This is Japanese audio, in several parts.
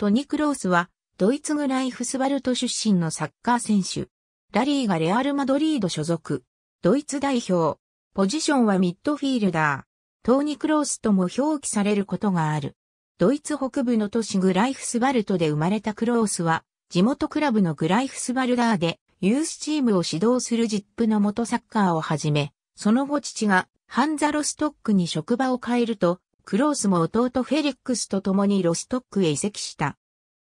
トニ・クロースは、ドイツグライフスバルト出身のサッカー選手。ラリーがレアル・マドリード所属。ドイツ代表。ポジションはミッドフィールダー。トーニ・クロースとも表記されることがある。ドイツ北部の都市グライフスバルトで生まれたクロースは、地元クラブのグライフスバルダーで、ユースチームを指導するジップの元サッカーをはじめ、その後父が、ハンザロストックに職場を変えると、クロースも弟フェリックスと共にロストックへ移籍した。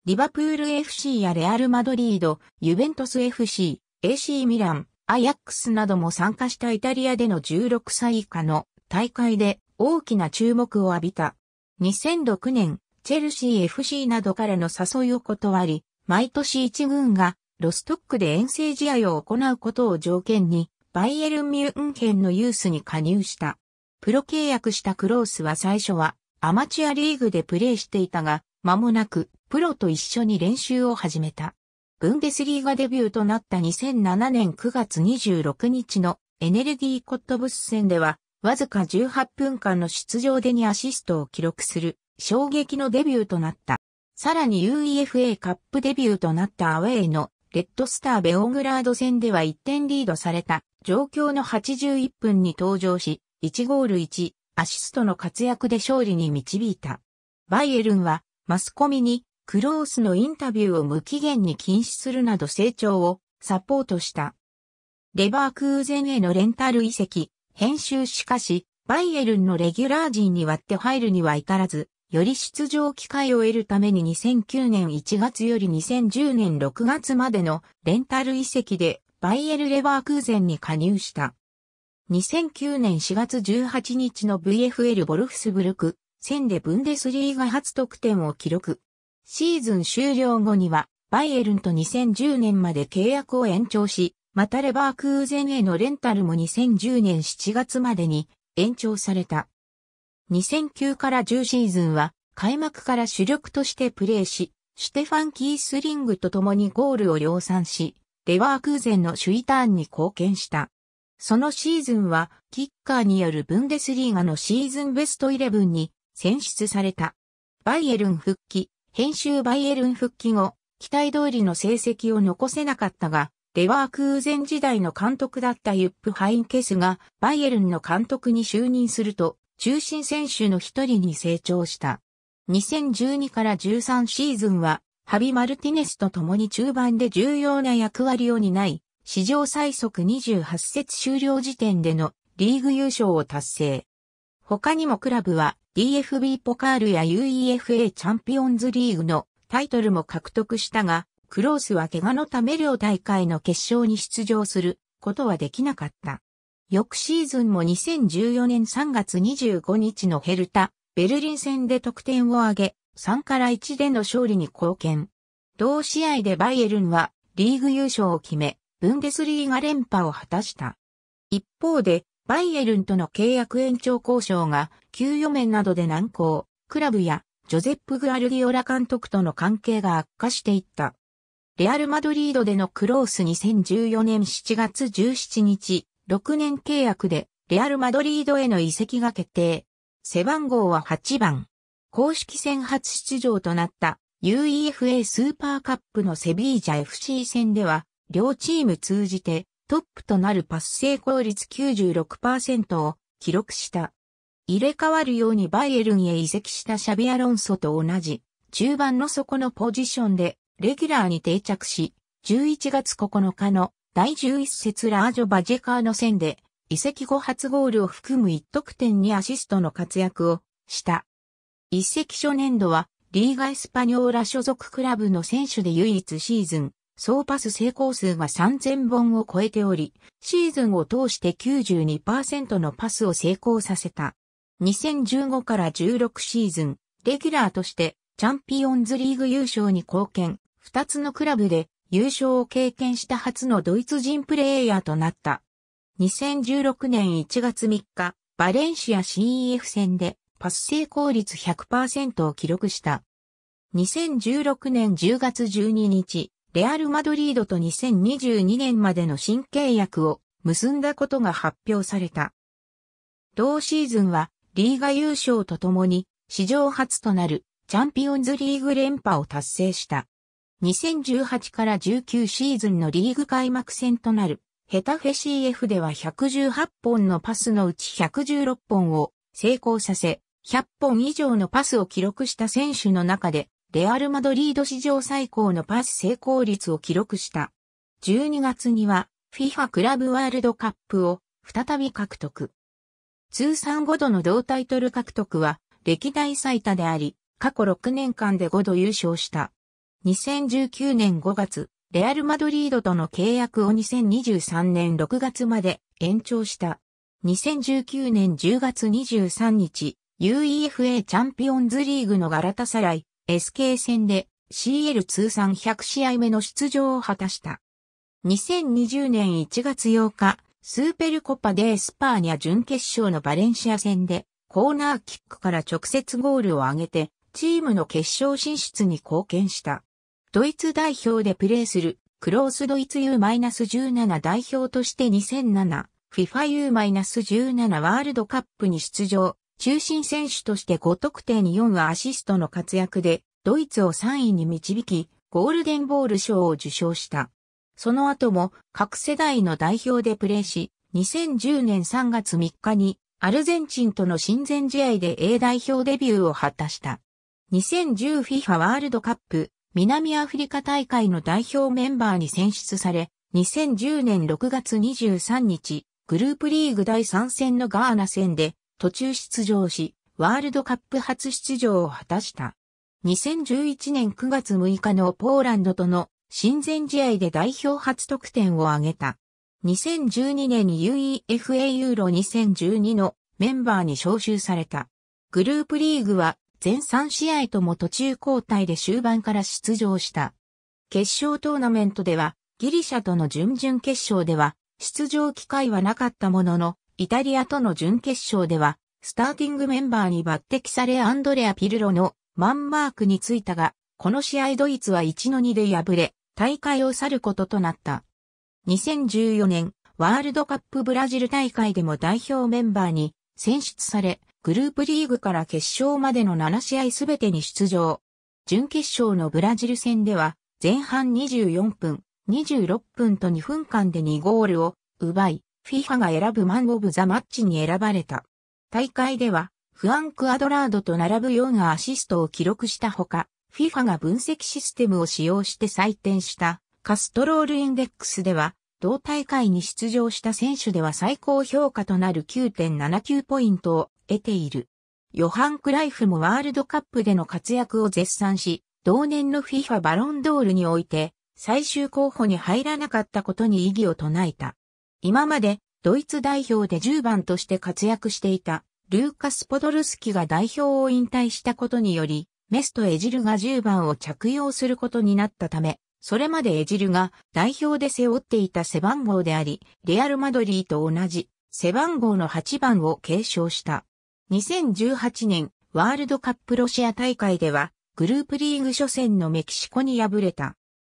リバプール FC やレアル・マドリード、ユベントス FC、AC ミラン、アヤックスなども参加したイタリアでの16歳以下の大会で大きな注目を浴びた。2006年、チェルシー FC などからの誘いを断り、毎年1軍がロストックで遠征試合を行うことを条件に、バイエルン・ミュンヘンのユースに加入した。プロ契約したクロースは最初はアマチュアリーグでプレーしていたが、間もなくプロと一緒に練習を始めた。ブンデスリーガデビューとなった2007年9月26日のエネルギーコットブス戦では、わずか18分間の出場でにアシストを記録する衝撃のデビューとなった。さらに UEFA カップデビューとなったアウェイのレッドスターベオグラード戦では1点リードされた状況の81分に登場し、1ゴール1、アシストの活躍で勝利に導いた。バイエルンは、マスコミに、クロースのインタビューを無期限に禁止するなど成長をサポートした。レバークーゼンへのレンタル移籍、編集しかし、バイエルンのレギュラー陣に割って入るには至らず、より出場機会を得るために2009年1月より2010年6月までのレンタル移籍でバイエル・レバークーゼンに加入した。2009年4月18日の VFL ボルフスブルク戦でブンデスリーガ初得点を記録。シーズン終了後にはバイエルンと2010年まで契約を延長し、またレバークーゼンへのレンタルも2010年7月までに延長された。2009から10シーズンは開幕から主力としてプレーし、シュテファン・キースリングと共にゴールを量産し、レバークーゼンの首位ターンに貢献した。そのシーズンは、キッカーによるブンデスリーガのシーズンベストイレブンに選出された。バイエルン復帰、編集バイエルン復帰後、期待通りの成績を残せなかったが、レワークーゼン時代の監督だったユップ・ハインケスが、バイエルンの監督に就任すると、中心選手の一人に成長した。2012から13シーズンは、ハビ・マルティネスと共に中盤で重要な役割を担い、史上最速28節終了時点でのリーグ優勝を達成。他にもクラブは DFB ポカールや UEFA チャンピオンズリーグのタイトルも獲得したが、クロースは怪我のため両大会の決勝に出場することはできなかった。翌シーズンも2014年3月25日のヘルタ、ベルリン戦で得点を挙げ、3から1での勝利に貢献。同試合でバイエルンはリーグ優勝を決め、ブンデスリーガ連覇を果たした。一方で、バイエルンとの契約延長交渉が、給与面などで難航、クラブや、ジョゼップ・グアルディオラ監督との関係が悪化していった。レアル・マドリードでのクロース2014年7月17日、6年契約で、レアル・マドリードへの移籍が決定。背番号は8番。公式戦初出場となった UEFA スーパーカップのセビージャ FC 戦では両チーム通じてトップとなるパス成功率96%を記録した。入れ替わるようにバイエルンへ移籍したシャビアロンソと同じ中盤の底のポジションでレギュラーに定着し、11月9日の第11節ラージョ・バジェカーの戦で移籍後初ゴールを含む1得点にアシストの活躍をした。移籍初年度はリーガ・エスパニョーラ所属クラブの選手で唯一シーズン総パス成功数が3000本を超えており、シーズンを通して92%のパスを成功させた。2015から16シーズン、レギュラーとしてチャンピオンズリーグ優勝に貢献、2つのクラブで優勝を経験した初のドイツ人プレイヤーとなった。2016年1月3日、バレンシア CEF 戦でパス成功率100%を記録した。2016年10月12日、レアル・マドリードと2022年までの新契約を結んだことが発表された。同シーズンはリーガ優勝とともに史上初となるチャンピオンズリーグ連覇を達成した。2018から19シーズンのリーグ開幕戦となるヘタフェ CF では118本のパスのうち116本を成功させ、100本以上のパスを記録した選手の中でレアル・マドリード史上最高のパス成功率を記録した。12月には FIFA クラブワールドカップを再び獲得。通算5度の同タイトル獲得は歴代最多であり、過去6年間で5度優勝した。2019年5月、レアル・マドリードとの契約を2023年6月まで延長した。2019年10月23日、UEFA チャンピオンズリーグのガラタサライ、SK 戦で CL 通算100試合目の出場を果たした。2020年1月8日、スーペルコパデー・スパーニャ準決勝のバレンシア戦で、コーナーキックから直接ゴールを挙げて、チームの決勝進出に貢献した。ドイツ代表でプレーする、クロースドイツ U-17 代表として2007、FIFA U-17 ワールドカップに出場、中心選手として5得点に4アシストの活躍で、ドイツを3位に導き、ゴールデンボール賞を受賞した。その後も各世代の代表でプレーし、2010年3月3日にアルゼンチンとの親善試合で A 代表デビューを果たした。2010FIFA ワールドカップ南アフリカ大会の代表メンバーに選出され、2010年6月23日、グループリーグ第3戦のガーナ戦で途中出場し、ワールドカップ初出場を果たした。2011年9月6日のポーランドとの親善試合で代表初得点を挙げた。2012年に UEFA ユーロ2012のメンバーに招集された。グループリーグは全3試合とも途中交代で終盤から出場した。決勝トーナメントではギリシャとの準々決勝では出場機会はなかったもののイタリアとの準決勝では、スターティングメンバーに抜擢されアンドレア・ピルロのマンマークについたが、この試合ドイツは1の2で敗れ、大会を去ることとなった。2014年、ワールドカップブラジル大会でも代表メンバーに選出され、グループリーグから決勝までの7試合すべてに出場。準決勝のブラジル戦では、前半24分、26分と2分間で2ゴールを奪い、FIFA が選ぶマン・オブ・ザ・マッチに選ばれた。大会では、フアン・クアドラードと並ぶ4がアシストを記録したほか、FIFA が分析システムを使用して採点したカストロールインデックスでは、同大会に出場した選手では最高評価となる9.79ポイントを得ている。ヨハン・クライフもワールドカップでの活躍を絶賛し、同年の FIFA バロンドールにおいて、最終候補に入らなかったことに異議を唱えた。今までドイツ代表で10番として活躍していたルーカス・ポドルスキが代表を引退したことにより、メスとエジルが10番を着用することになったため、それまでエジルが代表で背負っていた背番号であり、レアル・マドリーと同じ背番号の8番を継承した。2018年ワールドカップロシア大会ではグループリーグ初戦のメキシコに敗れた。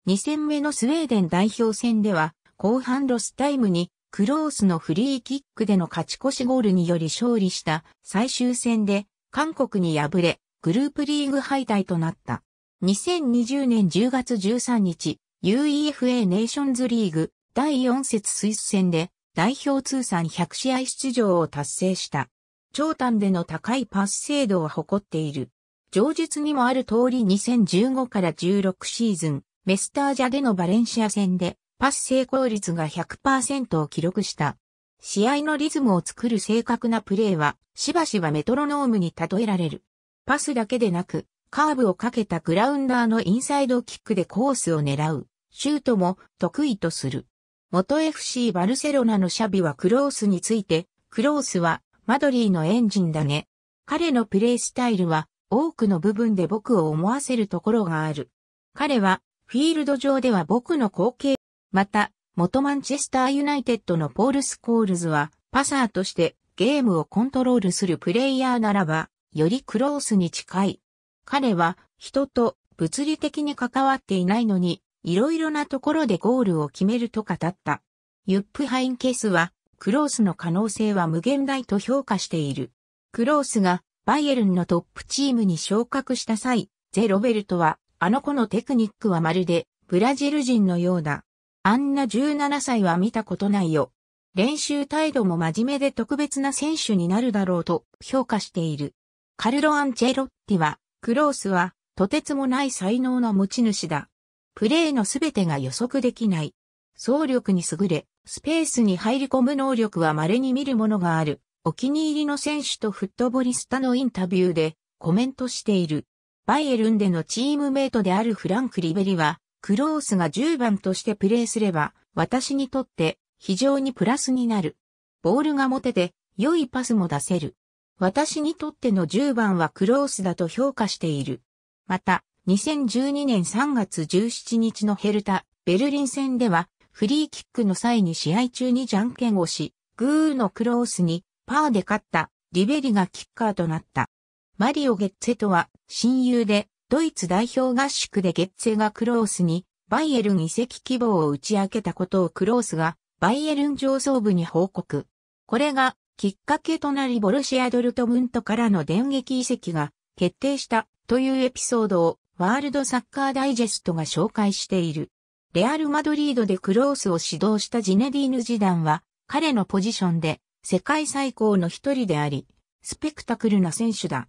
2戦目のスウェーデン代表戦では後半ロスタイムにクロースのフリーキックでの勝ち越しゴールにより勝利した最終戦で韓国に敗れ、グループリーグ敗退となった。2020年10月13日、UEFA ネーションズリーグ第4節スイス戦で代表通算100試合出場を達成した。長短での高いパス精度を誇っている。上述にもある通り2015から16シーズン、メスタージャでのバレンシア戦でパス成功率が100%を記録した。試合のリズムを作る正確なプレーは、しばしばメトロノームに例えられる。パスだけでなく、カーブをかけたグラウンダーのインサイドキックでコースを狙う、シュートも得意とする。元 FC バルセロナのシャビはクロースについて、クロースはマドリーのエンジンだね。彼のプレイスタイルは多くの部分で僕を思わせるところがある。彼はフィールド上では僕の後継また、元マンチェスターユナイテッドのポール・スコールズは、パサーとしてゲームをコントロールするプレイヤーならば、よりクロースに近い。彼は、人と物理的に関わっていないのに、いろいろなところでゴールを決めると語った。ユップハインケースは、クロースの可能性は無限大と評価している。クロースがバイエルンのトップチームに昇格した際、ゼ・ロベルトは、あの子のテクニックはまるでブラジル人のようだあんな17歳は見たことないよ。練習態度も真面目で特別な選手になるだろうと評価している。カルロ・アンチェロッティは、クロースは、とてつもない才能の持ち主だ。プレーのすべてが予測できない。総力に優れ、スペースに入り込む能力は稀に見るものがある。お気に入りの選手とフットボリスタのインタビューでコメントしている。バイエルンでのチームメイトであるフランク・リベリは、クロースが10番としてプレーすれば、私にとって非常にプラスになる。ボールが持てて、良いパスも出せる。私にとっての10番はクロースだと評価している。また、2012年3月17日のヘルタ、ベルリン戦では、フリーキックの際に試合中にじゃんけんをし、グーのクロースにパーで勝ったリベリがキッカーとなった。マリオ・ゲッツェとは親友でドイツ代表合宿でゲッがクロースにバイエルン移籍希望を打ち明けたことをクロースがバイエルン上層部に報告。これがきっかけとなりボルシアドルトムントからの電撃移籍が決定したというエピソードをワールドサッカーダイジェストが紹介している。レアル・マドリードでクロースを指導したジネディーヌ・ジダンは彼のポジションで世界最高の一人であり、スペクタクルな選手だ。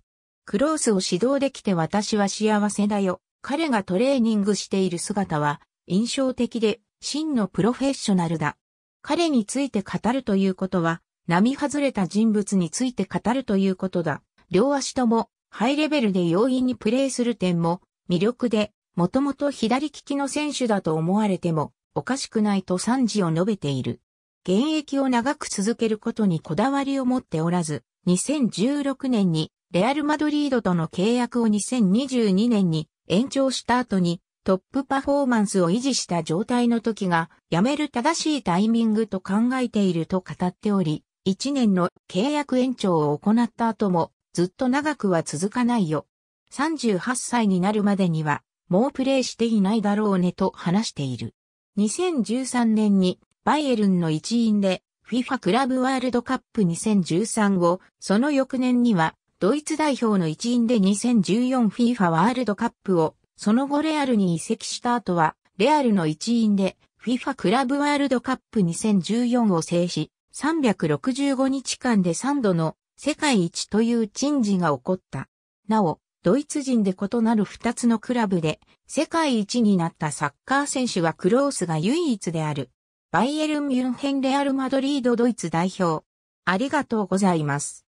クロースを指導できて私は幸せだよ。彼がトレーニングしている姿は印象的で真のプロフェッショナルだ。彼について語るということは、並外れた人物について語るということだ。両足ともハイレベルで容易にプレーする点も魅力で、もともと左利きの選手だと思われてもおかしくないと賛辞を述べている。現役を長く続けることにこだわりを持っておらず、2016年にレアル・マドリードとの契約を2022年に延長した後にトップパフォーマンスを維持した状態の時が辞める正しいタイミングと考えていると語っており、1年の契約延長を行った後もずっと長くは続かないよ。38歳になるまでにはもうプレイしていないだろうねと話している。2013年にバイエルンの一員で FIFA クラブワールドカップ2013を、その翌年にはドイツ代表の一員で 2014FIFA ワールドカップを、その後レアルに移籍した後は、レアルの一員で FIFA クラブワールドカップ2014を制し、365日間で3度の世界一という珍事が起こった。なお、ドイツ人で異なる2つのクラブで世界一になったサッカー選手はクロースが唯一である。バイエルン・ミュンヘン・レアル・マドリード・ドイツ代表。ありがとうございます。